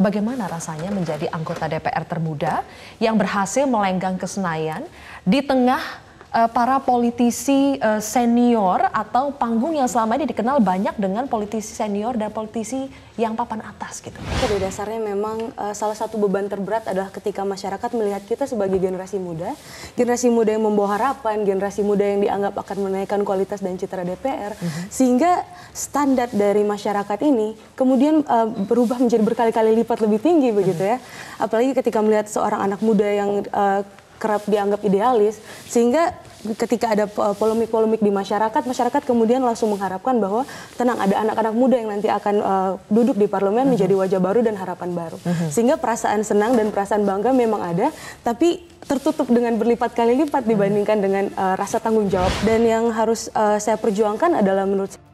bagaimana rasanya menjadi anggota DPR termuda yang berhasil melenggang ke Senayan di tengah Eh, para politisi eh, senior atau panggung yang selama ini dikenal banyak dengan politisi senior dan politisi yang papan atas gitu. Pada dasarnya memang uh, salah satu beban terberat adalah ketika masyarakat melihat kita sebagai generasi muda, generasi muda yang membawa harapan, generasi muda yang dianggap akan menaikkan kualitas dan citra DPR, mm -hmm. sehingga standar dari masyarakat ini kemudian uh, berubah menjadi berkali-kali lipat lebih tinggi begitu mm -hmm. ya. Mhm. Apalagi ketika melihat seorang anak muda yang uh, kerap dianggap idealis sehingga ketika ada polemik-polemik di masyarakat, masyarakat kemudian langsung mengharapkan bahwa tenang ada anak-anak muda yang nanti akan uh, duduk di parlemen uh mhm. -huh. menjadi wajah baru dan harapan baru. uh mhm. -huh. Sehingga perasaan senang dan perasaan bangga memang ada, tapi tertutup dengan berlipat kali lipat dibandingkan dengan uh, rasa tanggung jawab. Dan yang harus uh, saya perjuangkan adalah menurut saya